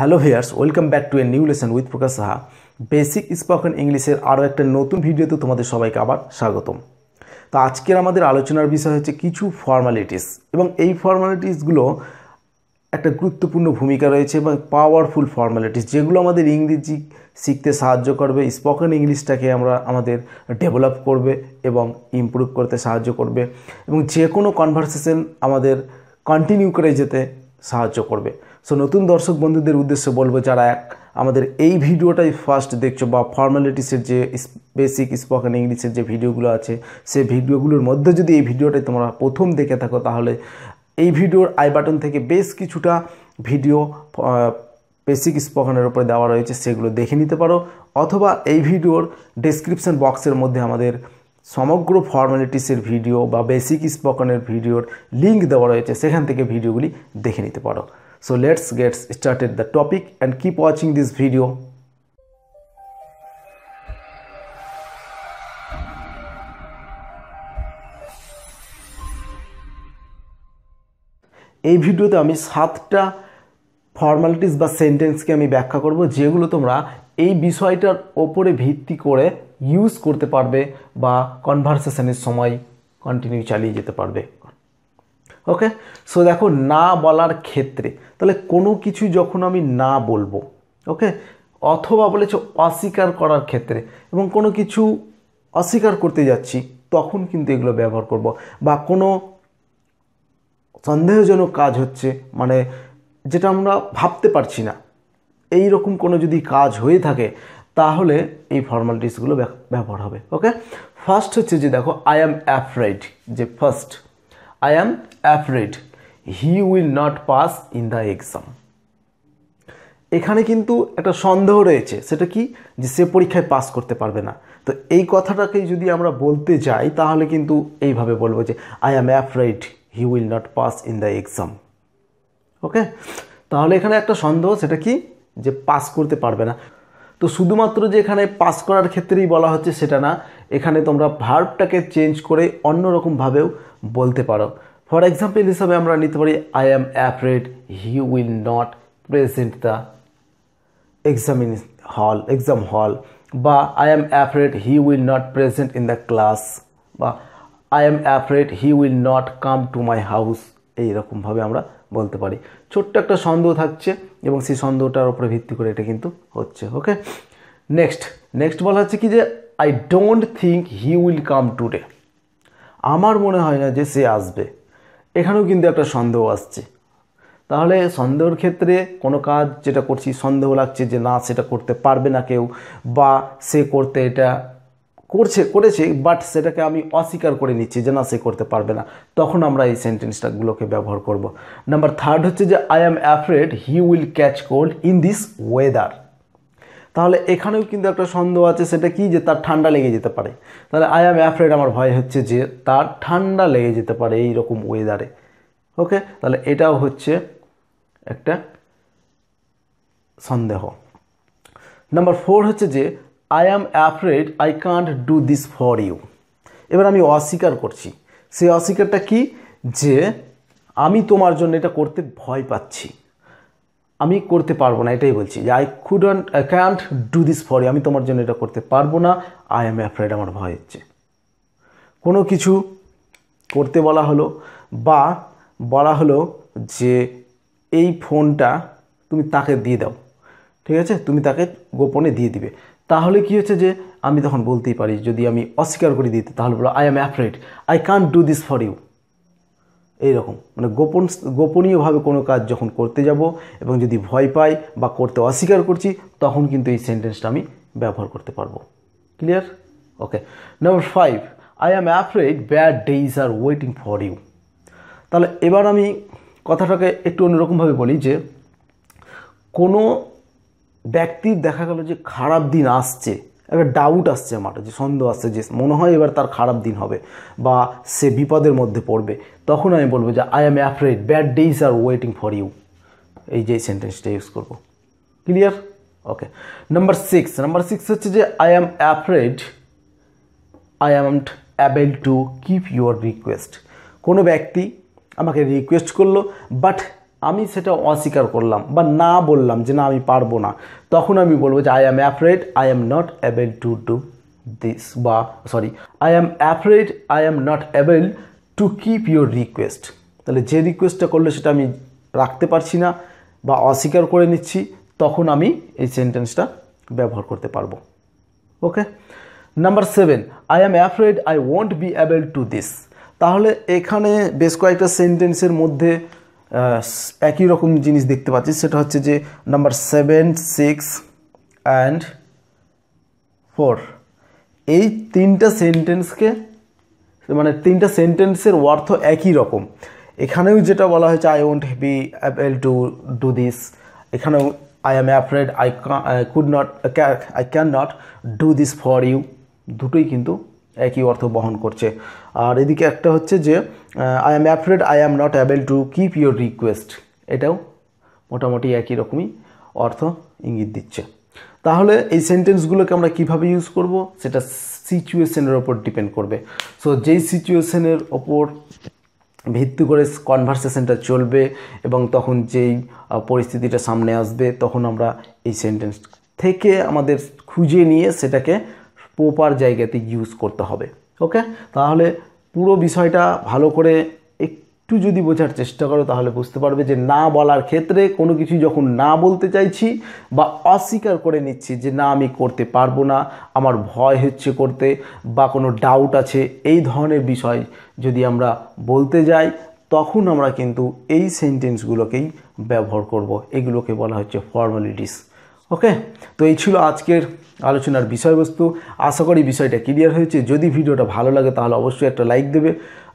Hello here's welcome back to a new lesson with Prakash Saha basic spoken ইংলিশের আরও একটা নতুন ভিডিওতে তোমাদের সবাইকে আবার স্বাগতম তো আজকের আমাদের আলোচনার বিষয় হচ্ছে কিছু ফর্মালিটিস এবং এই ফর্মালিটিসগুলো একটা গুরুত্বপূর্ণ ভূমিকা রয়েছে এবং পাওয়ারফুল ফর্মালিটিস যেগুলো আমাদের ইংরেজি শিখতে সাহায্য করবে স্পোকেন ইংলিশটাকে আমরা আমাদের ডেভেলপ করবে এবং ইম্প্রুভ করতে সাহায্য করবে এবং যে কোনো কনভারসেশন আমাদের কন্টিনিউ করে যেতে সাহায্য করবে সো নতুন দর্শক বন্ধুদের উদ্দেশ্যে বলবো যারা এক আমাদের এই ভিডিওটাই ফার্স্ট দেখছো বা ফর্মালিটিসের যে বেসিক স্পোকেন ইংলিশের যে ভিডিওগুলো আছে সেই ভিডিওগুলোর মধ্যে যদি এই ভিডিওটাই তোমরা প্রথম দেখে থাকো তাহলে এই ভিডিওর আই বাটন থেকে বেশ কিছুটা ভিডিও বেসিক স্পোকেনের উপরে দেওয়া রয়েছে সেগুলো দেখে নিতে পারো অথবা এই ভিডিওর ডেসক্রিপশন বক্সের মধ্যে আমাদের সমগ্র ফর্মালিটিসের ভিডিও বা বেসিক স্পোকেনের ভিডিওর লিঙ্ক দেওয়া রয়েছে সেখান থেকে ভিডিওগুলি দেখে নিতে পারো So let's get started the topic and keep watching this video. এই ভিডিওতে আমি সাতটা ফর্মালিটিস বা সেন্টেন্সকে আমি ব্যাখ্যা করব যেগুলো তোমরা এই বিষয়টার ওপরে ভিত্তি করে ইউজ করতে পারবে বা কনভারসেশনের সময় কন্টিনিউ চালিয়ে যেতে পারবে ওকে সো দেখো না বলার ক্ষেত্রে তাহলে কোনো কিছু যখন আমি না বলবো ওকে অথবা বলেছো অস্বীকার করার ক্ষেত্রে এবং কোনো কিছু অস্বীকার করতে যাচ্ছি তখন কিন্তু এগুলো ব্যবহার করব বা কোনো সন্দেহজনক কাজ হচ্ছে মানে যেটা আমরা ভাবতে পারছি না এই রকম কোনো যদি কাজ হয়ে থাকে তাহলে এই ফর্মালিটিসগুলো ব্যবহার হবে ওকে ফার্স্ট হচ্ছে যে দেখো আই অ্যাম অ্যাফ্রাইড যে first I am afraid he will not pass in the exam এখানে কিন্তু একটা সন্দেহ রয়েছে সেটা কি যে সে পরীক্ষায় পাস করতে পারবে না তো এই কথাটাকে যদি আমরা বলতে যাই তাহলে কিন্তু এইভাবে বলবো যে I am afraid he will not pass in the exam okay তাহলে এখানে একটা সন্দেহ সেটা কি যে পাস করতে পারবে না তো শুধুমাত্র যে এখানে পাস করার ক্ষেত্রেই বলা হচ্ছে সেটা না এখানে তোমরা ভার্বটাকে চেঞ্জ করে অন্য রকমভাবেও বলতে পারো ফর এক্সাম্পল হিসাবে আমরা নিতে পারি I am afraid he will not present the examine hall exam hall বা I am afraid he will not present in the class বা I am afraid he will not come to my house এইরকমভাবে আমরা বলতে পারি ছোট্ট একটা সন্দেহ থাকছে এবং সেই সন্দেহটার উপরে ভিত্তি করে এটা কিন্তু হচ্ছে ওকে নেক্সট নেক্সট বলা হচ্ছে কি যে I don't think he will come today আমার মনে হয় না যে সে আসবে এখানেও কিন্তু একটা সন্দেহ আসছে তাহলে সন্দেহর ক্ষেত্রে কোনো কাজ যেটা করছি সন্দেহ লাগছে যে না সেটা করতে পারবে না কেউ বা সে করতে এটা করছে করেছে বাট সেটাকে আমি অস্বীকার করে নিচ্ছি যে না সে করতে পারবে না তখন আমরা এই সেন্টেন্সটাগুলোকে ব্যবহার করব নাম্বার থার্ড হচ্ছে যে I am afraid he will catch cold in this weather তাহলে এখানেও কিন্তু একটা সন্দেহ আছে সেটা কি যে তার ঠান্ডা লেগে যেতে পারে তাহলে আই অ্যাম অ্যাফ্রেড আমার ভয় হচ্ছে যে তার ঠান্ডা লেগে যেতে পারে এই রকম ওয়েদারে ওকে তাহলে এটাও হচ্ছে একটা সন্দেহ নাম্বার ফোর হচ্ছে যে I am afraid I can't do this for you এবার আমি অস্বীকার করছি সেই অস্বীকারটা কি যে আমি তোমার জন্য এটা করতে ভয় পাচ্ছি আমি করতে পারবো না এটাই বলছি যে I couldn't I can't do this for আমি তোমার জন্য এটা করতে পারবো না আই এম অ্যাফ্রেড আমার ভয় হচ্ছে কোনো কিছু করতে বলা হলো বা বলা হলো যে এই ফোনটা তুমি তাকে দিয়ে দাও ঠিক আছে তুমি তাকে গোপনে দিয়ে দিবে তাহলে কি হচ্ছে যে আমি তখন বলতেই পারি যদি আমি অস্বীকার করে দিতে তাহলে বলো I am afraid I can't do this for you এই রকম মানে গোপন গোপনীয়ভাবে কোনো কাজ যখন করতে যাব এবং যদি ভয় পাই বা করতে অস্বীকার করছি তখন কিন্তু এই সেন্টেন্সটা আমি ব্যবহার করতে পারবো clear okay number five I am afraid bad days are waiting for you তাহলে এবার আমি কথাটাকে একটু অন্যরকমভাবে বলি যে কোনো ব্যক্তির দেখা গেল যে খারাপ দিন আসছে একটা ডাউট আসছে আমার যে সন্দেহ আসছে যে মনে হয় এবার তার খারাপ দিন হবে বা সে বিপদের মধ্যে পড়বে তখন আমি বলবো যে I am afraid bad days are waiting for you এই যে সেন্টেন্সটা ইউজ করবো clear okay number six number six হচ্ছে যে I am afraid I am able to keep your request কোনো ব্যক্তি আমাকে রিকোয়েস্ট করলো বাট আমি সেটা অস্বীকার করলাম বা না বললাম যে না আমি পারবো না তখন আমি বলবো যে I am afraid I am not able to do this বা sorry I am afraid I am not able to keep your request তাহলে যে রিকোয়েস্টটা করলে সেটা আমি রাখতে পারছি না বা অস্বীকার করে নিচ্ছি তখন আমি এই সেন্টেন্সটা ব্যবহার করতে পারবো okay number seven I am afraid I won't be able to this তাহলে এখানে বেশ কয়েকটা সেন্টেন্সের মধ্যে একই রকম জিনিস দেখতে পাচ্ছি সেটা হচ্ছে যে number seven six and four এই তিনটা সেন্টেন্সকে মানে তিনটা সেন্টেন্সের অর্থ একই রকম এখানেও যেটা বলা হয়েছে I won't be able to do this এখানেও I am afraid I could not I can not do this for you দুটোই কিন্তু একই অর্থ বহন করছে আর এদিকে একটা হচ্ছে যে I am afraid I am not able to keep your request এটাও মোটামুটি একই রকমই অর্থ ইঙ্গিত দিচ্ছে তাহলে এই সেন্টেন্সগুলোকে আমরা কিভাবে ইউজ করব সেটা সিচুয়েশনের ওপর ডিপেন্ড করবে সো যেই সিচুয়েশনের ওপর ভিত্তি করে কনভারসেশনটা চলবে এবং তখন যেই পরিস্থিতিটা সামনে আসবে তখন আমরা এই সেন্টেন্স থেকে আমাদের খুঁজে নিয়ে সেটাকে প্রপার জায়গাতে ইউজ করতে হবে ওকে তাহলে পুরো বিষয়টা ভালো করে একটু যদি বোঝার চেষ্টা করো তাহলে বুঝতে পারবে যে না বলার ক্ষেত্রে কোনো কিছু যখন না বলতে চাইছি বা অস্বীকার করে নিচ্ছি যে না আমি করতে পারবো না আমার ভয় হচ্ছে করতে বা কোনো ডাউট আছে এই ধরনের বিষয় যদি আমরা বলতে যাই তখন আমরা কিন্তু এই সেন্টেন্সগুলোকেই ব্যবহার করব এগুলোকে বলা হচ্ছে ফর্মালিটিস ওকে তো এই ছিল আজকের আলোচনার বিষয়বস্তু আশা করি বিষয়টা ক্লিয়ার হয়েছে যদি ভিডিওটা ভালো লাগে তাহলে অবশ্যই একটা লাইক দেবে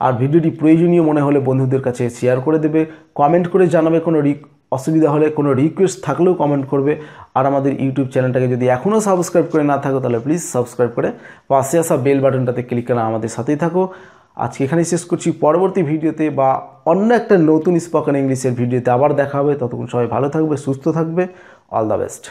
আর ভিডিওটি প্রয়োজনীয় মনে হলে বন্ধুদের কাছে শেয়ার করে দেবে কমেন্ট করে জানাবে কোনো অসুবিধা হলে কোনো রিকোয়েস্ট থাকলেও কমেন্ট করবে আর আমাদের ইউটিউব চ্যানেলটাকে যদি এখনও সাবস্ক্রাইব করে না থাকো তাহলে প্লিজ সাবস্ক্রাইব করে পাশে আসা বেল বাটনটাতে ক্লিক করে আমাদের সাথেই থাকো আজকে এখানেই শেষ করছি পরবর্তী ভিডিওতে বা অন্য একটা নতুন স্পোকেন ইংলিশের ভিডিওতে আবার দেখা হবে ততক্ষণ সবাই ভালো থাকবে সুস্থ থাকবে অল দ্য বেস্ট